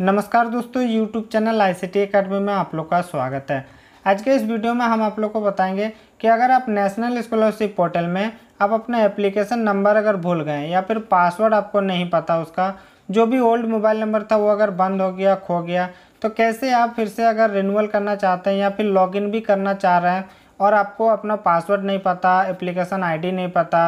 नमस्कार दोस्तों YouTube channel I C academy में आप लोग का स्वागत है आज के इस वीडियो में हम आप लोग को बताएंगे कि अगर आप नेशनल स्कॉलरशिप पोर्टल में आप अपना एप्लीकेशन नंबर अगर भूल गए या फिर पासवर्ड आपको नहीं पता उसका जो भी ओल्ड मोबाइल नंबर था वो अगर बंद हो गया खो गया तो कैसे आप फिर से अगर रिन्यूअल करना चाहते हैं या फिर लॉगिन भी करना चाह रहे हैं और आपको अपना पासवर्ड नहीं पता एप्लीकेशन आईडी नहीं पता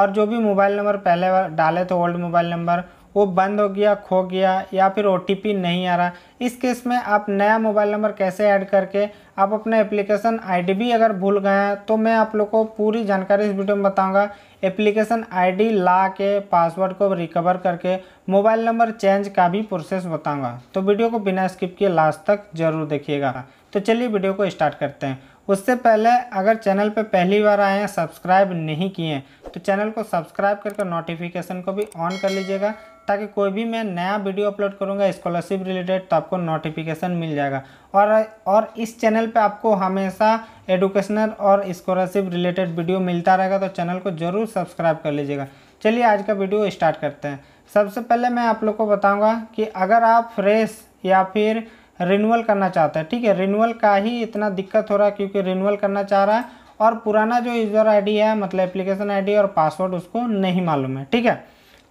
और जो भी मोबाइल नंबर पहले डाले थे ओल्ड मोबाइल नंबर वो बंद हो गया खो गया या फिर ओ नहीं आ रहा इस केस में आप नया मोबाइल नंबर कैसे ऐड करके आप अपना एप्लीकेशन आईडी भी अगर भूल गए हैं तो मैं आप लोग को पूरी जानकारी इस वीडियो में बताऊंगा एप्लीकेशन आईडी ला के पासवर्ड को रिकवर करके मोबाइल नंबर चेंज का भी प्रोसेस बताऊंगा तो वीडियो को बिना स्किप किए लास्ट तक जरूर देखिएगा तो चलिए वीडियो को स्टार्ट करते हैं उससे पहले अगर चैनल पर पहली बार आए हैं सब्सक्राइब नहीं किए तो चैनल को सब्सक्राइब करके नोटिफिकेशन को भी ऑन कर लीजिएगा ताकि कोई भी मैं नया वीडियो अपलोड करूँगा स्कॉलरशिप रिलेटेड तो आपको नोटिफिकेशन मिल जाएगा और और इस चैनल पे आपको हमेशा एडुकेशनल और स्कॉलरशिप रिलेटेड वीडियो मिलता रहेगा तो चैनल को ज़रूर सब्सक्राइब कर लीजिएगा चलिए आज का वीडियो स्टार्ट करते हैं सबसे पहले मैं आप लोग को बताऊँगा कि अगर आप फ्रेश या फिर रिनूअल करना चाहते हैं ठीक है रिनूअल का ही इतना दिक्कत हो रहा है क्योंकि रिनूअल करना चाह रहा है और पुराना जो यूज़र आईडी है मतलब एप्लीकेशन आईडी और पासवर्ड उसको नहीं मालूम है ठीक है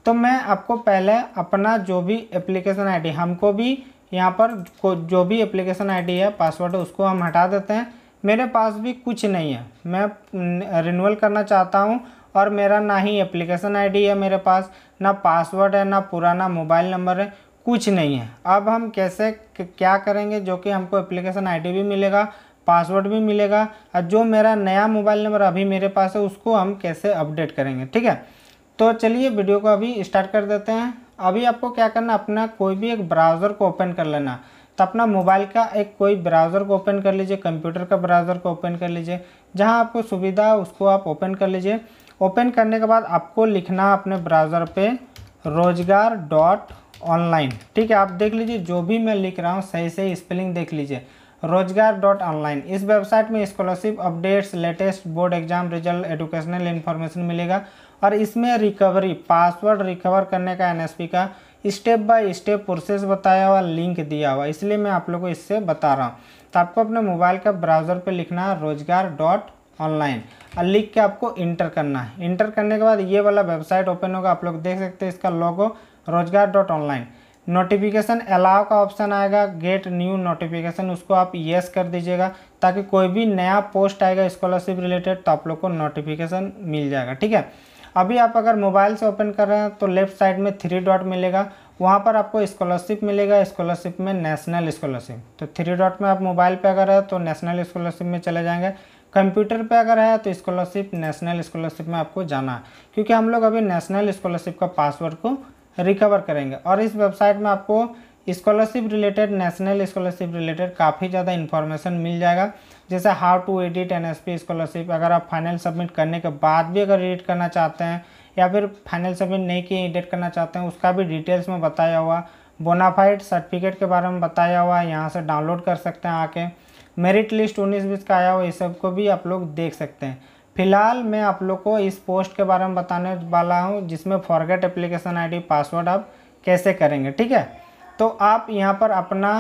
तो मैं आपको पहले अपना जो भी एप्लीकेशन आईडी हमको भी यहाँ पर को जो भी एप्लीकेशन आईडी है पासवर्ड उसको हम हटा देते हैं मेरे पास भी कुछ नहीं है मैं रिन्यूअल करना चाहता हूँ और मेरा ना ही एप्लीकेशन आईडी है मेरे पास ना पासवर्ड है ना पुराना मोबाइल नंबर है कुछ नहीं है अब हम कैसे क्या करेंगे जो कि हमको एप्लीकेशन आई भी मिलेगा पासवर्ड भी मिलेगा और जो मेरा नया मोबाइल नंबर अभी मेरे पास है उसको हम कैसे अपडेट करेंगे ठीक है तो चलिए वीडियो को अभी स्टार्ट कर देते हैं अभी आपको क्या करना अपना कोई भी एक ब्राउज़र को ओपन कर लेना तो अपना मोबाइल का एक कोई ब्राउज़र को ओपन कर लीजिए कंप्यूटर का ब्राउज़र को ओपन कर लीजिए जहां आपको सुविधा है उसको आप ओपन कर लीजिए ओपन करने के बाद आपको लिखना अपने ब्राउज़र पे रोजगार डॉट ऑनलाइन ठीक है आप देख लीजिए जो भी मैं लिख रहा हूँ सही सही स्पेलिंग देख लीजिए रोजगार डॉट ऑनलाइन इस वेबसाइट में scholarship updates latest board exam result educational information मिलेगा और इसमें रिकवरी पासवर्ड रिकवर करने का एनएसपी का स्टेप बाय स्टेप प्रोसेस बताया हुआ लिंक दिया हुआ इसलिए मैं आप लोग को इससे बता रहा हूँ तो आपको अपने मोबाइल का ब्राउज़र पे लिखना है रोजगार डॉट ऑनलाइन और लिख के आपको इंटर करना है इंटर करने के बाद ये वाला वेबसाइट ओपन होगा आप लोग देख सकते हैं इसका लोगो रोजगार डॉट ऑनलाइन नोटिफिकेशन अलाव का ऑप्शन आएगा गेट न्यू नोटिफिकेशन उसको आप येस कर दीजिएगा ताकि कोई भी नया पोस्ट आएगा स्कॉलरशिप रिलेटेड तो आप लोग को नोटिफिकेशन मिल जाएगा ठीक है अभी आप अगर मोबाइल से ओपन कर रहे हैं तो लेफ्ट साइड में थ्री डॉट मिलेगा वहाँ पर आपको स्कॉलरशिप मिलेगा स्कॉलरशिप में नेशनल स्कॉलरशिप तो थ्री डॉट में आप मोबाइल पे अगर है तो नेशनल स्कॉलरशिप में चले जाएंगे कंप्यूटर पे अगर है तो स्कॉलरशिप नेशनल स्कॉलरशिप में आपको जाना है क्योंकि हम लोग अभी नेशनल स्कॉलरशिप का पासवर्ड को रिकवर करेंगे और इस वेबसाइट में आपको scholarship related national scholarship related काफ़ी ज़्यादा इन्फॉर्मेशन मिल जाएगा जैसे how to edit N S P scholarship अगर आप फाइनल सबमिट करने के बाद भी अगर एडिट करना चाहते हैं या फिर फाइनल सबमिट नहीं किए एडिट करना चाहते हैं उसका भी डिटेल्स में बताया हुआ बोनाफाइड सर्टिफिकेट के बारे में बताया हुआ है यहाँ से डाउनलोड कर सकते हैं आके मेरिट लिस्ट उन्नीस बीस का आया हुआ ये सब को भी आप लोग देख सकते हैं फिलहाल मैं आप लोग को इस पोस्ट के बारे में बताने वाला हूँ जिसमें फॉरगेट एप्लीकेशन आईडी पासवर्ड आप कैसे करेंगे ठीक है तो आप यहाँ पर अपना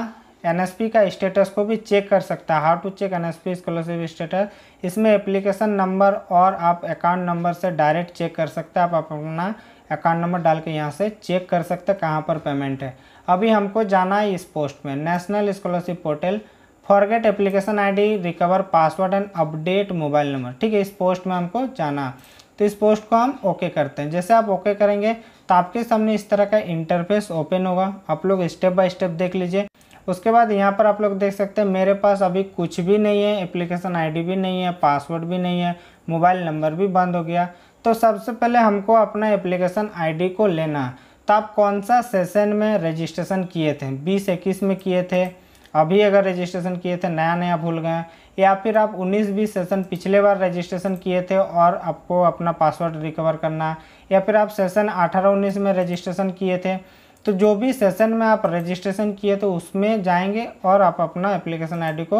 एनएसपी का स्टेटस को भी चेक कर सकता है how to check NSP scholarship status इसमें एप्लीकेशन नंबर और आप अकाउंट नंबर से डायरेक्ट चेक कर सकते हैं आप अपना अकाउंट नंबर डाल के यहाँ से चेक कर सकते हैं कहाँ पर पेमेंट है अभी हमको जाना है इस पोस्ट में national scholarship portal forget application ID recover password and update mobile number ठीक है इस पोस्ट में हमको जाना तो इस पोस्ट को हम ओके करते हैं जैसे आप ओके करेंगे तो आपके सामने इस तरह का इंटरफेस ओपन होगा आप लोग स्टेप बाय स्टेप देख लीजिए उसके बाद यहाँ पर आप लोग देख सकते हैं मेरे पास अभी कुछ भी नहीं है एप्लीकेशन आईडी भी नहीं है पासवर्ड भी नहीं है मोबाइल नंबर भी बंद हो गया तो सबसे पहले हमको अपना एप्लीकेशन आईडी को लेना तो आप कौन सा सेशन में रजिस्ट्रेशन किए थे बीस इक्कीस में किए थे अभी अगर रजिस्ट्रेशन किए थे नया नया भूल गए या फिर आप 19 बीस सेशन पिछले बार रजिस्ट्रेशन किए थे और आपको अपना पासवर्ड रिकवर करना या फिर आप सेशन 18 19 में रजिस्ट्रेशन किए थे तो जो भी सेशन में आप रजिस्ट्रेशन किए तो उसमें जाएंगे और आप अपना एप्लीकेशन आईडी को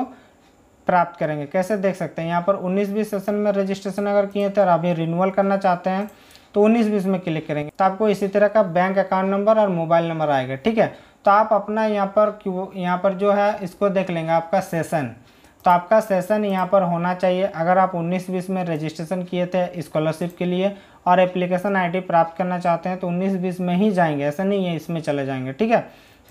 प्राप्त करेंगे कैसे देख सकते हैं यहाँ पर उन्नीस बीस सेशन में रजिस्ट्रेशन अगर किए तो और अभी रिन्यूअल करना चाहते हैं तो उन्नीस बीस में क्लिक करेंगे तो आपको इसी तरह का बैंक अकाउंट नंबर और मोबाइल नंबर आएगा ठीक है तो आप अपना यहाँ पर यहाँ पर जो है इसको देख लेंगे आपका सेशन तो आपका सेशन यहाँ पर होना चाहिए अगर आप 19 बीस में रजिस्ट्रेशन किए थे स्कॉलरशिप के लिए और एप्लीकेशन आईडी प्राप्त करना चाहते हैं तो 19 बीस में ही जाएंगे ऐसा नहीं है इसमें चले जाएंगे ठीक है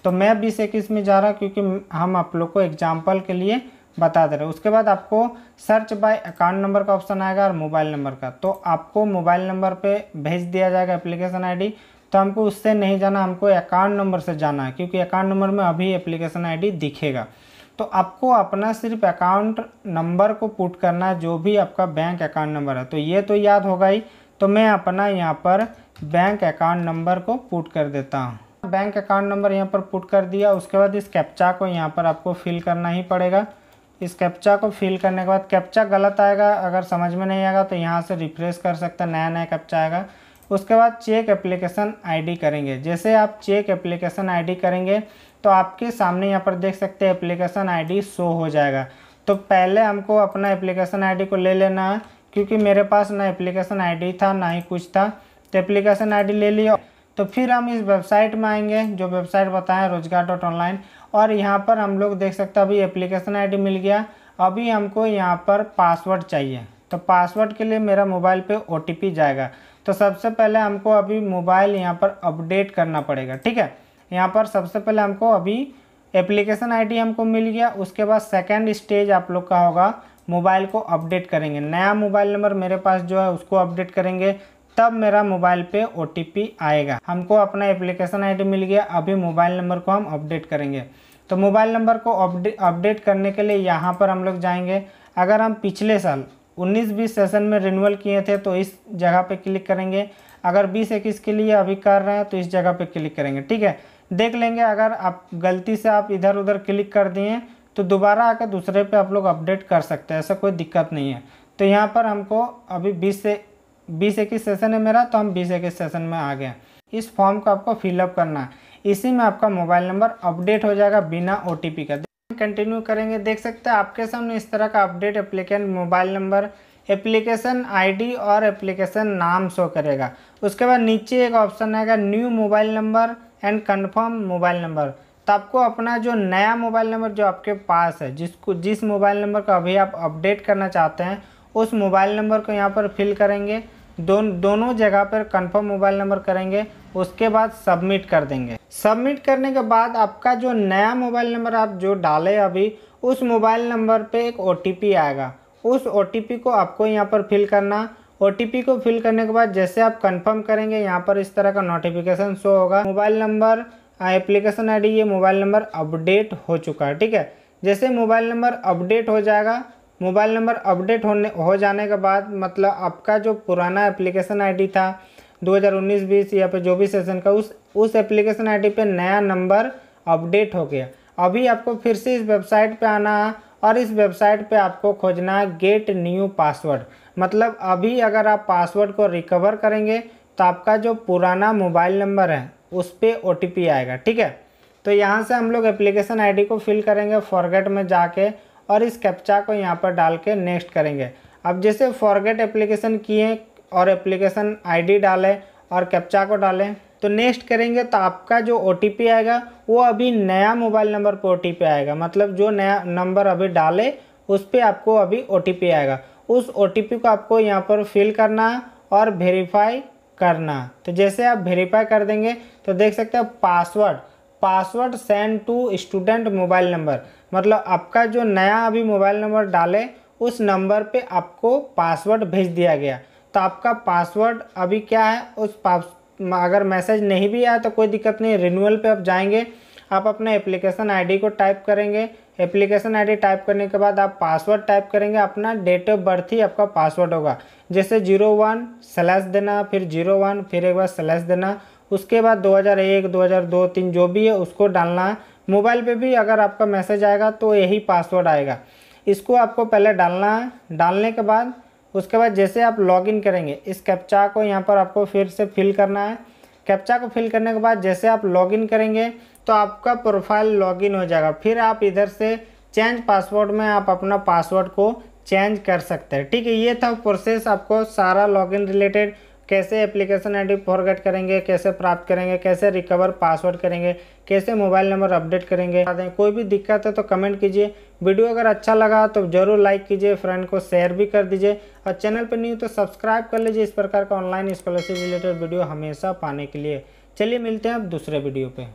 तो मैं बीस इक्कीस में जा रहा क्योंकि हम आप लोग को एग्जाम्पल के लिए बता दे रहे उसके बाद आपको सर्च बाय अकाउंट नंबर का ऑप्शन आएगा और मोबाइल नंबर का तो आपको मोबाइल नंबर पर भेज दिया जाएगा एप्लीकेशन आई तो हमको उससे नहीं जाना हमको अकाउंट नंबर से जाना है क्योंकि अकाउंट नंबर में अभी एप्लीकेशन आई दिखेगा तो आपको अपना सिर्फ अकाउंट नंबर को पुट करना है जो भी आपका बैंक अकाउंट नंबर है तो ये तो याद होगा ही तो मैं अपना यहाँ पर बैंक अकाउंट नंबर को पुट कर देता हूँ बैंक अकाउंट नंबर यहाँ पर पुट कर दिया उसके बाद इस कैप्चा को यहाँ पर आपको फिल करना ही पड़ेगा इस कैप्चा को फिल करने के बाद कैप्चा गलत आएगा अगर समझ में नहीं आएगा तो यहाँ से रिफ्रेश कर सकते हैं नया नया कैप्चा आएगा उसके बाद चेक एप्लीकेशन आईडी करेंगे जैसे आप चेक एप्लीकेशन आईडी करेंगे तो आपके सामने यहाँ पर देख सकते हैं एप्लीकेशन आईडी शो हो जाएगा तो पहले हमको अपना एप्लीकेशन आईडी को ले लेना है क्योंकि मेरे पास ना एप्लीकेशन आईडी था ना ही कुछ था तो एप्लीकेशन आईडी ले लिया तो फिर हम इस वेबसाइट में आएंगे जो वेबसाइट बताएं रोजगार डॉट ऑनलाइन और यहाँ पर हम लोग देख सकते हैं अभी एप्लीकेशन आईडी मिल गया अभी हमको यहाँ पर पासवर्ड चाहिए तो पासवर्ड के लिए मेरा मोबाइल पे ओ जाएगा तो सबसे पहले हमको अभी मोबाइल यहाँ पर अपडेट करना पड़ेगा ठीक है यहाँ पर सबसे पहले हमको अभी एप्लीकेशन आईडी हमको मिल गया उसके बाद सेकेंड स्टेज आप लोग का होगा मोबाइल को अपडेट करेंगे नया मोबाइल नंबर मेरे पास जो है उसको अपडेट करेंगे तब मेरा मोबाइल पे ओ आएगा हमको अपना एप्लीकेशन आईडी मिल गया अभी मोबाइल नंबर को हम अपडेट करेंगे तो मोबाइल नंबर को अपडेट करने के लिए यहाँ पर हम लोग जाएंगे अगर हम पिछले साल 19-20 सेशन में रिन्यूअल किए थे तो इस जगह पे क्लिक करेंगे अगर बीस इक्कीस के लिए अभी कर रहे हैं तो इस जगह पे क्लिक करेंगे ठीक है देख लेंगे अगर आप गलती से आप इधर उधर क्लिक कर दिए तो दोबारा आकर दूसरे पे आप लोग अपडेट कर सकते हैं ऐसा कोई दिक्कत नहीं है तो यहाँ पर हमको अभी बीस से बीस इक्कीस सेशन है मेरा तो हम बीस इक्कीस सेशन में आ गए इस फॉर्म को आपको फिलअप करना है इसी में आपका मोबाइल नंबर अपडेट हो जाएगा बिना ओ का कंटिन्यू तो करेंगे देख सकते हैं आपके सामने इस तरह का update applicant mobile number application ID और एप्लीकेशन नाम शो करेगा उसके बाद नीचे एक ऑप्शन आएगा new mobile number and confirm mobile number तो आपको अपना जो नया मोबाइल नंबर जो आपके पास है जिसको जिस मोबाइल नंबर को अभी आप अपडेट करना चाहते हैं उस मोबाइल नंबर को यहाँ पर फिल करेंगे दोन दोनों जगह पर कंफर्म मोबाइल नंबर करेंगे उसके बाद सबमिट कर देंगे सबमिट करने के बाद आपका जो नया मोबाइल नंबर आप जो डाले अभी उस मोबाइल नंबर पे एक ओ आएगा उस ओ को आपको यहाँ पर फिल करना ओ को फिल करने के बाद जैसे आप कंफर्म करेंगे यहाँ पर इस तरह का नोटिफिकेशन शो होगा मोबाइल नंबर एप्लीकेशन आईडी ये मोबाइल नंबर अपडेट हो चुका है ठीक है जैसे मोबाइल नंबर अपडेट हो जाएगा मोबाइल नंबर अपडेट होने हो जाने के बाद मतलब आपका जो पुराना एप्लीकेशन आईडी था 2019-20 या फिर जो भी सेशन का उस उस एप्लीकेशन आईडी पे नया नंबर अपडेट हो गया अभी आपको फिर से इस वेबसाइट पे आना और इस वेबसाइट पे आपको खोजना है गेट न्यू पासवर्ड मतलब अभी अगर आप पासवर्ड को रिकवर करेंगे तो आपका जो पुराना मोबाइल नंबर है उस पर ओ आएगा ठीक है तो यहाँ से हम लोग एप्लीकेशन आईडी को फिल करेंगे फॉरगेट में जाके और इस कैप्चा को यहाँ पर डाल के नेक्स्ट करेंगे अब जैसे फॉरगेट एप्लीकेशन किए और एप्लीकेशन आईडी डालें और कैप्चा को डालें तो नेक्स्ट करेंगे तो आपका जो ओ आएगा वो अभी नया मोबाइल नंबर पर ओ आएगा मतलब जो नया नंबर अभी डाले उस पर आपको अभी ओ आएगा उस ओ को आपको यहाँ पर फिल करना और वेरीफाई करना तो जैसे आप वेरीफाई कर देंगे तो देख सकते हो password password send to student mobile number मतलब आपका जो नया अभी मोबाइल नंबर डाले उस नंबर पे आपको पासवर्ड भेज दिया गया तो आपका पासवर्ड अभी क्या है उस अगर मैसेज नहीं भी आया तो कोई दिक्कत नहीं रिन्यूअल पे आप जाएंगे आप अपने एप्लीकेशन आईडी को टाइप करेंगे एप्लीकेशन आईडी टाइप करने के बाद आप पासवर्ड टाइप करेंगे अपना डेट ऑफ बर्थ ही आपका पासवर्ड होगा जैसे जीरो वन स्लैश देना फिर जीरो वन फिर एक बार स्लैश देना उसके बाद 2001 2002 तीन जो भी है उसको डालना है मोबाइल पर भी अगर आपका मैसेज आएगा तो यही पासवर्ड आएगा इसको आपको पहले डालना है डालने के बाद उसके बाद जैसे आप लॉगिन करेंगे इस कैप्चा को यहाँ पर आपको फिर से फिल करना है कैप्चा को फिल करने के बाद जैसे आप लॉगिन करेंगे तो आपका प्रोफाइल लॉगिन हो जाएगा फिर आप इधर से चेंज पासवर्ड में आप अपना पासवर्ड को चेंज कर सकते हैं ठीक है ये था प्रोसेस आपको सारा लॉगिन रिलेटेड कैसे एप्लीकेशन आईडी फॉरगेट करेंगे कैसे प्राप्त करेंगे कैसे रिकवर पासवर्ड करेंगे कैसे मोबाइल नंबर अपडेट करेंगे कोई भी दिक्कत है तो कमेंट कीजिए वीडियो अगर अच्छा लगा तो जरूर लाइक कीजिए फ्रेंड को शेयर भी कर दीजिए और चैनल पर नहीं तो सब्सक्राइब कर लीजिए इस प्रकार का ऑनलाइन स्कॉलरशिप रिलेटेड वीडियो हमेशा पाने के लिए चलिए मिलते हैं अब दूसरे वीडियो पर